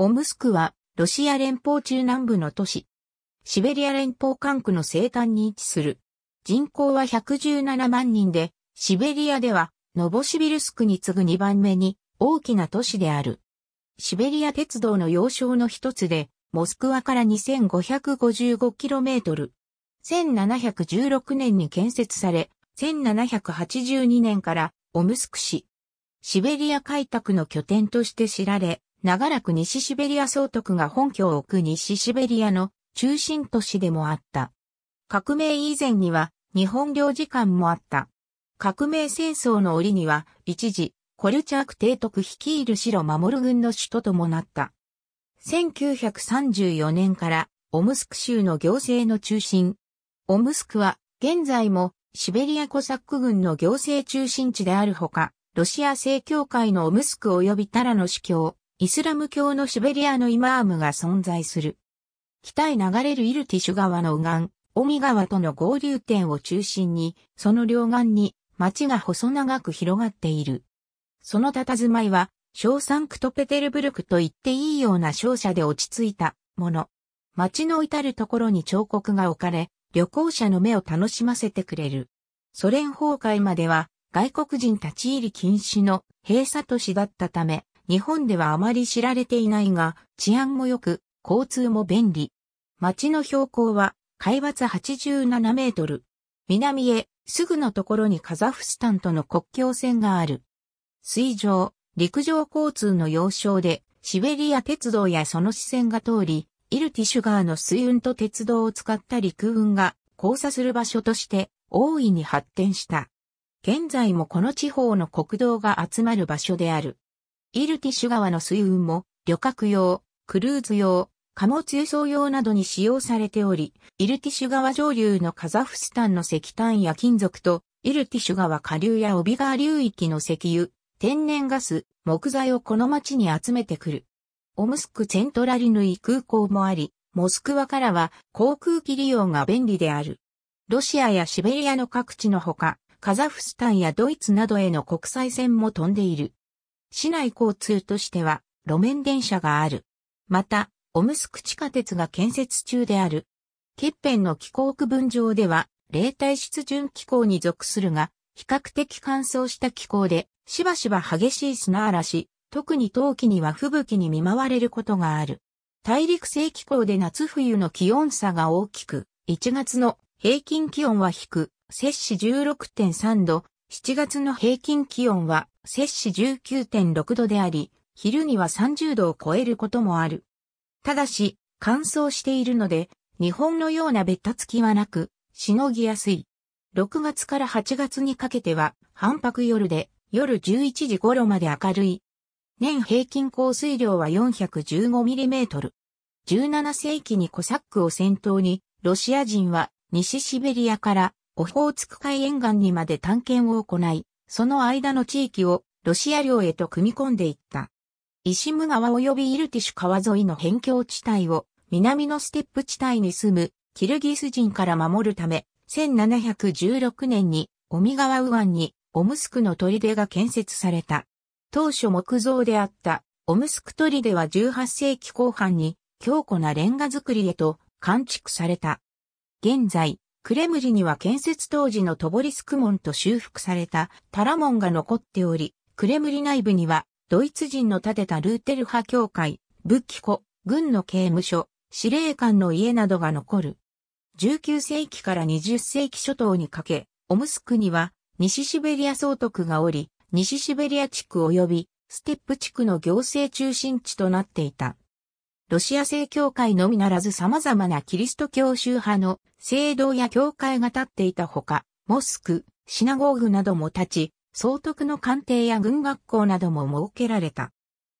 オムスクは、ロシア連邦中南部の都市。シベリア連邦管区の西端に位置する。人口は117万人で、シベリアでは、ノボシビルスクに次ぐ2番目に大きな都市である。シベリア鉄道の要衝の一つで、モスクワから 2555km。1716年に建設され、1782年からオムスク市。シベリア開拓の拠点として知られ、長らく西シベリア総督が本拠を置く西シベリアの中心都市でもあった。革命以前には日本領事館もあった。革命戦争の折には一時、コルチャーク提督率いる白守軍の首都ともなった。1934年からオムスク州の行政の中心。オムスクは現在もシベリアコサック軍の行政中心地であるほか、ロシア正教会のオムスク及びタラの司教、イスラム教のシベリアのイマームが存在する。北へ流れるイルティシュ川の右岸、オミ川との合流点を中心に、その両岸に町が細長く広がっている。その佇まいは、小サンクトペテルブルクと言っていいような商社で落ち着いたもの。町の至るところに彫刻が置かれ、旅行者の目を楽しませてくれる。ソ連崩壊までは外国人立ち入り禁止の閉鎖都市だったため、日本ではあまり知られていないが、治安も良く、交通も便利。町の標高は、海抜87メートル。南へ、すぐのところにカザフスタンとの国境線がある。水上、陸上交通の要衝で、シベリア鉄道やその支線が通り、イルティシュガーの水運と鉄道を使った陸運が交差する場所として大いに発展した。現在もこの地方の国道が集まる場所である。イルティシュ川の水運も旅客用、クルーズ用、貨物輸送用などに使用されており、イルティシュ川上流のカザフスタンの石炭や金属と、イルティシュ川下流や帯川流域の石油、天然ガス、木材をこの町に集めてくる。オムスクセントラリヌイ空港もあり、モスクワからは航空機利用が便利である。ロシアやシベリアの各地のほか、カザフスタンやドイツなどへの国際線も飛んでいる。市内交通としては路面電車がある。また、オムスク地下鉄が建設中である。欠片の気候区分上では、冷帯湿潤気候に属するが、比較的乾燥した気候で、しばしば激しい砂嵐、特に冬季には吹雪に見舞われることがある。大陸性気候で夏冬の気温差が大きく、1月の平均気温は低く、摂氏16.3度、7月の平均気温は摂氏19.6度であり、昼には30度を超えることもある。ただし、乾燥しているので、日本のようなべったつきはなく、しのぎやすい。6月から8月にかけては、半白夜で、夜11時頃まで明るい。年平均降水量は 415mm。17世紀にコサックを先頭に、ロシア人は西シベリアからオホーツク海沿岸にまで探検を行い、その間の地域をロシア領へと組み込んでいった。イシム川及びイルティシュ川沿いの辺境地帯を南のステップ地帯に住むキルギス人から守るため、1716年にオミ川右岸にオムスクの砦が建設された。当初木造であったオムスク砦は18世紀後半に強固なレンガ造りへと完築された。現在、クレムリには建設当時のトボリスク門と修復されたタラ門が残っており、クレムリ内部にはドイツ人の建てたルーテル派教会、仏器庫、軍の刑務所、司令官の家などが残る。19世紀から20世紀初頭にかけ、オムスクには西シベリア総督がおり、西シベリア地区及びステップ地区の行政中心地となっていた。ロシア正教会のみならず様々なキリスト教宗派の聖堂や教会が建っていたほか、モスク、シナゴーグなども立ち、総督の官邸や軍学校なども設けられた。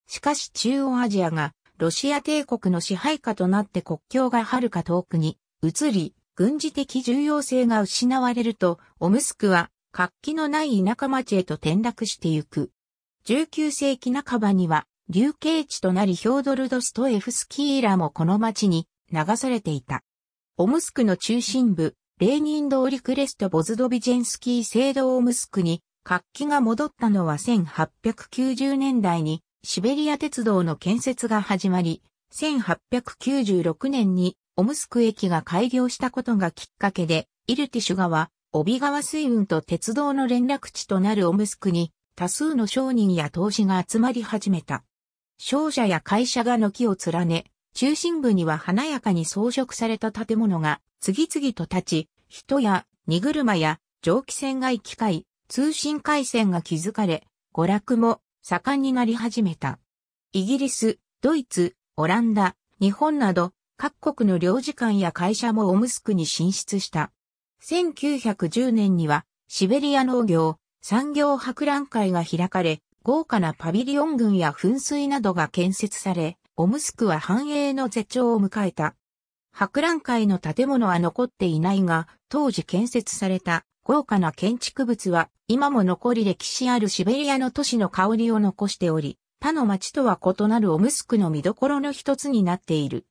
しかし中央アジアがロシア帝国の支配下となって国境が遥か遠くに移り、軍事的重要性が失われると、オムスクは活気のない田舎町へと転落してゆく。19世紀半ばには流刑地となりヒョードル・ドストエフスキーらもこの町に流されていた。オムスクの中心部、レーニン通りクレスト・ボズドビジェンスキー聖堂オムスクに活気が戻ったのは1890年代にシベリア鉄道の建設が始まり、1896年にオムスク駅が開業したことがきっかけで、イルティシュ川、帯川水運と鉄道の連絡地となるオムスクに多数の商人や投資が集まり始めた。商社や会社が軒を連ね、中心部には華やかに装飾された建物が次々と立ち、人や荷車や蒸気船が行き交い、通信回線が築かれ、娯楽も盛んになり始めた。イギリス、ドイツ、オランダ、日本など各国の領事館や会社もオムスクに進出した。1910年にはシベリア農業産業博覧会が開かれ、豪華なパビリオン群や噴水などが建設され、オムスクは繁栄の絶頂を迎えた。博覧会の建物は残っていないが、当時建設された豪華な建築物は今も残り歴史あるシベリアの都市の香りを残しており、他の町とは異なるオムスクの見どころの一つになっている。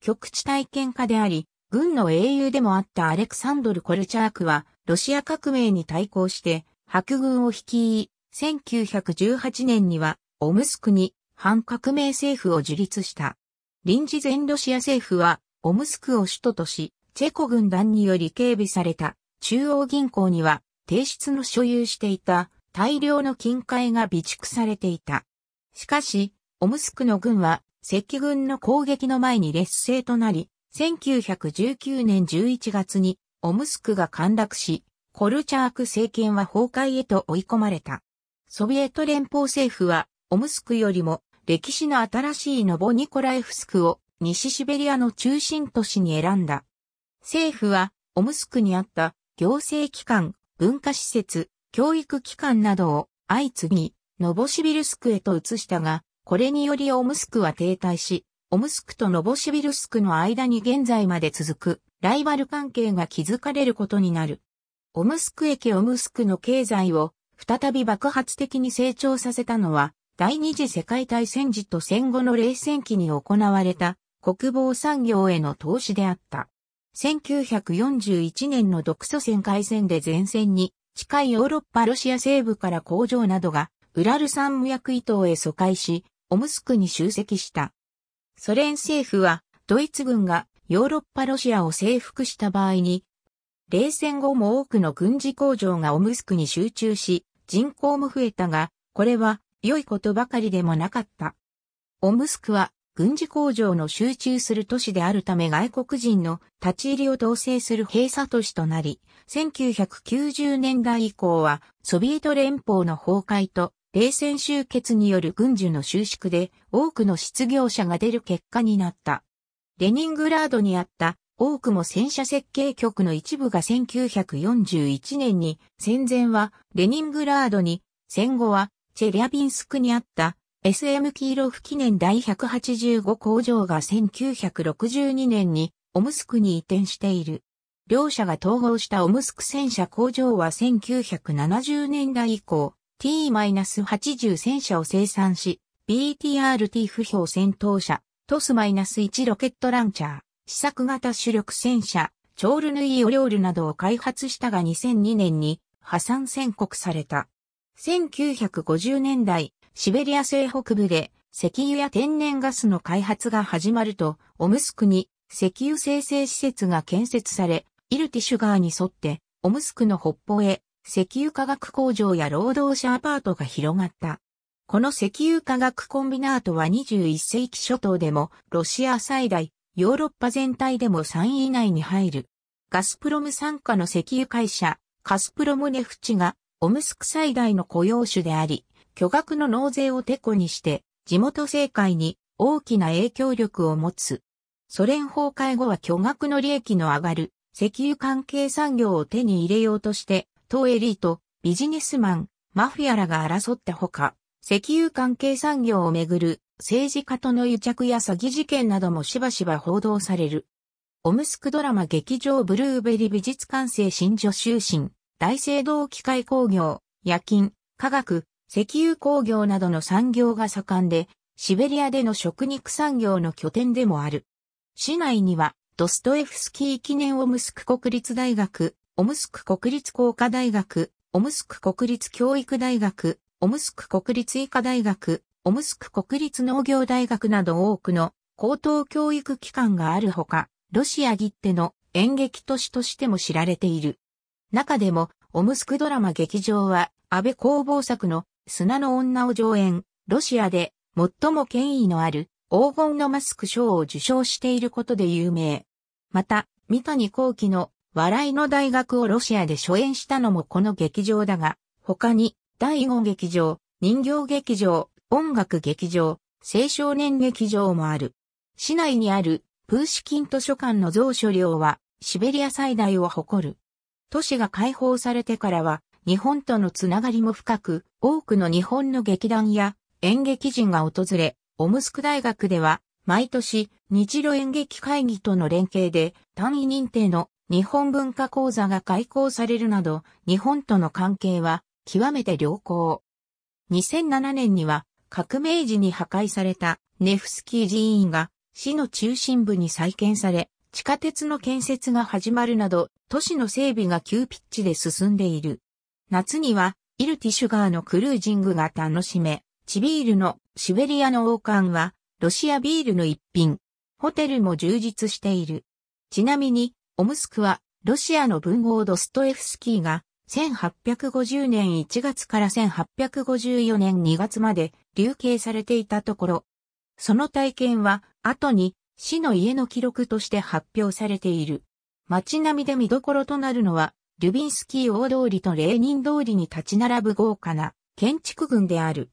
極地体験家であり、軍の英雄でもあったアレクサンドル・コルチャークは、ロシア革命に対抗して、白軍を率い、1918年には、オムスクに反革命政府を樹立した。臨時全ロシア政府は、オムスクを首都とし、チェコ軍団により警備された中央銀行には、提出の所有していた大量の金塊が備蓄されていた。しかし、オムスクの軍は赤軍の攻撃の前に劣勢となり、1919年11月にオムスクが陥落し、コルチャーク政権は崩壊へと追い込まれた。ソビエト連邦政府は、オムスクよりも歴史の新しいノボニコライフスクを西シベリアの中心都市に選んだ。政府は、オムスクにあった行政機関、文化施設、教育機関などを相次ぎ、ノボシビルスクへと移したが、これによりオムスクは停滞し、オムスクとノボシビルスクの間に現在まで続くライバル関係が築かれることになる。オムスク駅オムスクの経済を再び爆発的に成長させたのは、第二次世界大戦時と戦後の冷戦期に行われた国防産業への投資であった。1941年の独ソ戦開戦で前線に近いヨーロッパロシア西部から工場などがウラル山役伊東へ疎開し、オムスクに集積した。ソ連政府はドイツ軍がヨーロッパロシアを征服した場合に、冷戦後も多くの軍事工場がオムスクに集中し、人口も増えたが、これは良いことばかりでもなかった。オムスクは軍事工場の集中する都市であるため外国人の立ち入りを統制する閉鎖都市となり、1990年代以降はソビエト連邦の崩壊と冷戦終結による軍需の収縮で多くの失業者が出る結果になった。レニングラードにあった多くも戦車設計局の一部が1941年に、戦前はレニングラードに、戦後はチェリャビンスクにあった SM キーロフ記念第185工場が1962年にオムスクに移転している。両社が統合したオムスク戦車工場は1970年代以降、T-80 戦車を生産し、BTRT 不評戦闘車、トス -1 ロケットランチャー、試作型主力戦車、チョールヌイオリョールなどを開発したが2002年に破産宣告された。1950年代、シベリア西北部で石油や天然ガスの開発が始まると、オムスクに石油生成施設が建設され、イルティシュガーに沿って、オムスクの北方へ石油化学工場や労働者アパートが広がった。この石油化学コンビナートは21世紀初頭でもロシア最大ヨーロッパ全体でも3位以内に入る。ガスプロム傘下の石油会社、ガスプロムネフチが、オムスク最大の雇用種であり、巨額の納税をテコにして、地元政界に大きな影響力を持つ。ソ連崩壊後は巨額の利益の上がる石油関係産業を手に入れようとして、当エリート、ビジネスマン、マフィアらが争ったほか、石油関係産業をめぐる政治家との癒着や詐欺事件などもしばしば報道される。オムスクドラマ劇場ブルーベリー美術館生新女就寝、大聖堂機械工業、夜勤、化学、石油工業などの産業が盛んで、シベリアでの食肉産業の拠点でもある。市内には、ドストエフスキー記念オムスク国立大学、オムスク国立工科大学、オムスク国立教育大学、オムスク国立医科大学、オムスク国立農業大学など多くの高等教育機関があるほか、ロシア切手の演劇都市としても知られている。中でも、オムスクドラマ劇場は、安倍工房作の砂の女を上演、ロシアで最も権威のある黄金のマスク賞を受賞していることで有名。また、三谷幸喜の笑いの大学をロシアで初演したのもこの劇場だが、他に、第五劇場、人形劇場、音楽劇場、青少年劇場もある。市内にあるプーシキン図書館の蔵書量はシベリア最大を誇る。都市が解放されてからは日本とのつながりも深く、多くの日本の劇団や演劇人が訪れ、オムスク大学では毎年日露演劇会議との連携で単位認定の日本文化講座が開講されるなど、日本との関係は極めて良好。2007年には革命時に破壊されたネフスキー寺院が市の中心部に再建され、地下鉄の建設が始まるなど、都市の整備が急ピッチで進んでいる。夏には、イルティシュガーのクルージングが楽しめ、チビールのシベリアの王冠は、ロシアビールの一品。ホテルも充実している。ちなみに、オムスクは、ロシアの文豪ドストエフスキーが、1850年1月から1854年2月まで流刑されていたところ、その体験は後に市の家の記録として発表されている。街並みで見どころとなるのは、ルビンスキー大通りとレーニン通りに立ち並ぶ豪華な建築群である。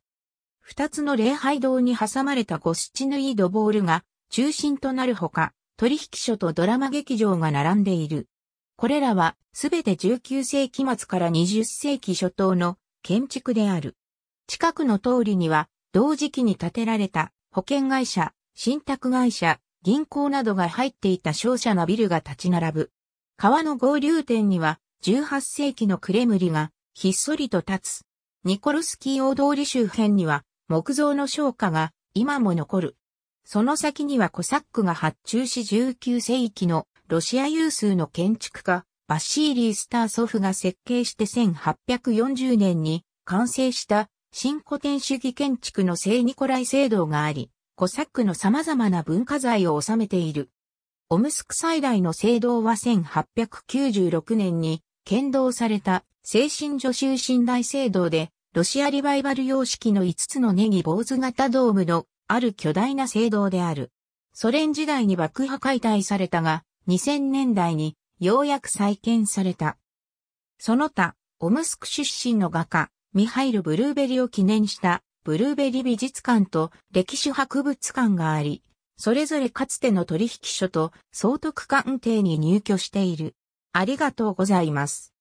二つの礼拝堂に挟まれたゴスチヌイドボールが中心となるほか、取引所とドラマ劇場が並んでいる。これらはすべて19世紀末から20世紀初頭の建築である。近くの通りには、同時期に建てられた保険会社、信託会社、銀行などが入っていた商社のビルが立ち並ぶ。川の合流点には、18世紀のクレムリが、ひっそりと立つ。ニコルスキー大通り周辺には、木造の商家が、今も残る。その先にはコサックが発注し19世紀のロシア有数の建築家、バシーリー・スターソフが設計して1840年に完成した新古典主義建築の聖ニコライ聖堂があり、コサックの様々な文化財を収めている。オムスク最大の聖堂は1896年に建造された精神助手信大聖堂で、ロシアリバイバル様式の5つのネギ坊主型ドームのある巨大な聖堂である。ソ連時代に爆破解体されたが、2000年代にようやく再建された。その他、オムスク出身の画家、ミハイル・ブルーベリを記念したブルーベリ美術館と歴史博物館があり、それぞれかつての取引所と総督官邸に入居している。ありがとうございます。